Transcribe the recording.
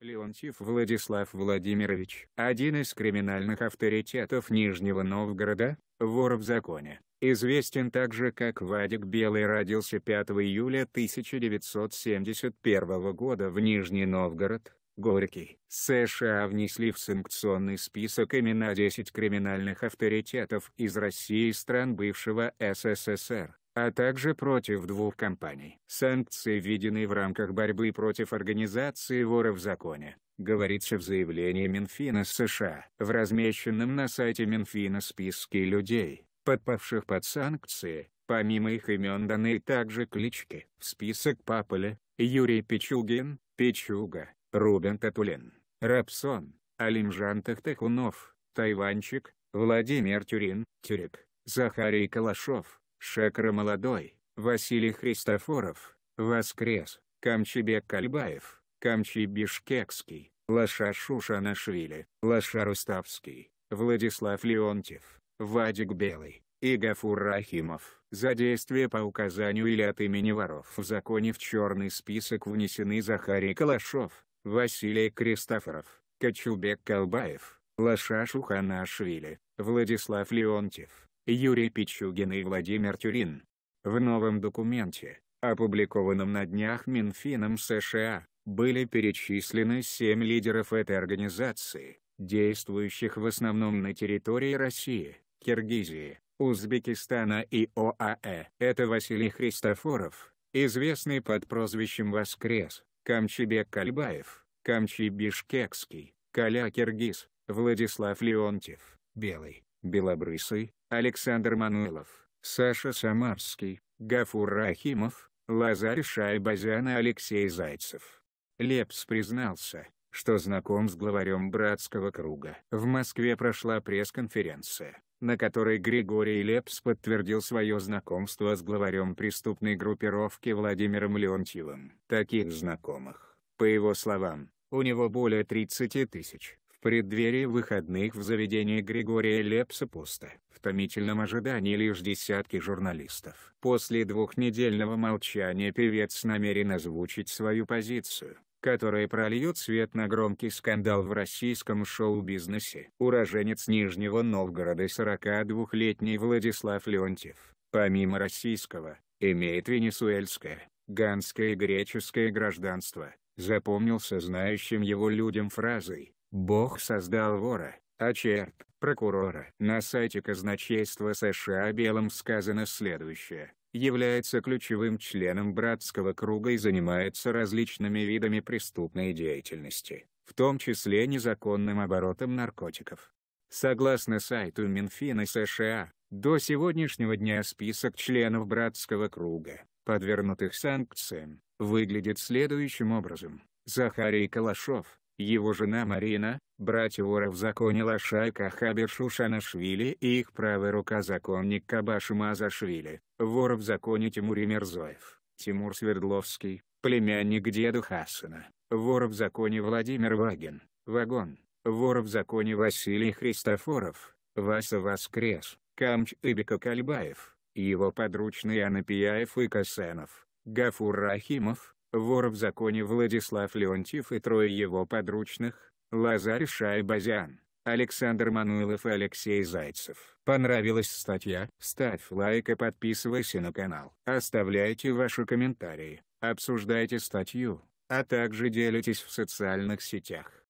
Леонтьев Владислав Владимирович, один из криминальных авторитетов Нижнего Новгорода, вор в законе, известен также как Вадик Белый родился 5 июля 1971 года в Нижний Новгород, Горький. США внесли в санкционный список имена 10 криминальных авторитетов из России и стран бывшего СССР а также против двух компаний. Санкции введены в рамках борьбы против организации вора в законе, говорится в заявлении Минфина США, в размещенном на сайте Минфина списке людей, подпавших под санкции, помимо их имен даны также клички. В список попали Юрий Пичугин, Пичуга, Рубен Татулин, Рапсон, Алимжан Тахтахунов, Тайванчик, Владимир Тюрин, Тюрик, Захарий Калашов, Шекра Молодой, Василий Христофоров, Воскрес, Камчибек Кальбаев, Камчи Бишкекский, Лаша Шушанашвили, Лаша Руставский, Владислав Леонтьев, Вадик Белый, и Гафур Рахимов. За действия по указанию или от имени воров в законе в черный список внесены Захарий Калашов, Василий Кристофоров, Кочубек Колбаев, Лаша Шуханашвили, Владислав Леонтьев. Юрий Пичугин и Владимир Тюрин. В новом документе, опубликованном на днях Минфином США, были перечислены семь лидеров этой организации, действующих в основном на территории России, Киргизии, Узбекистана и ОАЭ. Это Василий Христофоров, известный под прозвищем «Воскрес», Камчибек Кальбаев, Камчи Бишкекский, Каля Киргиз, Владислав Леонтьев, Белый, Белобрысый, Александр Мануилов, Саша Самарский, Гафур Рахимов, Лазарь Шайбазян и Алексей Зайцев. Лепс признался, что знаком с главарем братского круга. В Москве прошла пресс-конференция, на которой Григорий Лепс подтвердил свое знакомство с главарем преступной группировки Владимиром Леонтьевым. Таких знакомых, по его словам, у него более 30 тысяч. В преддверии выходных в заведении Григория Лепса пусто. В томительном ожидании лишь десятки журналистов. После двухнедельного молчания певец намерен озвучить свою позицию которая прольет свет на громкий скандал в российском шоу-бизнесе. Уроженец Нижнего Новгорода 42-летний Владислав Леонтьев, помимо российского, имеет венесуэльское, ганское и греческое гражданство, запомнился знающим его людям фразой Бог создал вора, а черт – прокурора. На сайте казначейства США о Белом сказано следующее. Является ключевым членом братского круга и занимается различными видами преступной деятельности, в том числе незаконным оборотом наркотиков. Согласно сайту Минфина США, до сегодняшнего дня список членов братского круга, подвергнутых санкциям, выглядит следующим образом. Захарий Калашов, его жена Марина, братья Воров законила Шайка Хабир Шушанашвили и их правая рука законник Кабаш Мазашвили, вор в законе Тимур Мерзоев, Тимур Свердловский, племянник деду Хасана, вор в законе Владимир Вагин, Вагон, вор в законе Василий Христофоров, Васа Воскрес, Камч Ибика Кальбаев, его подручные Анапияев и Касенов, Гафур Рахимов, вор в законе Владислав Леонтьев и трое его подручных, Лазарь Шайбазян, Александр Мануилов и Алексей Зайцев. Понравилась статья? Ставь лайк и подписывайся на канал. Оставляйте ваши комментарии, обсуждайте статью, а также делитесь в социальных сетях.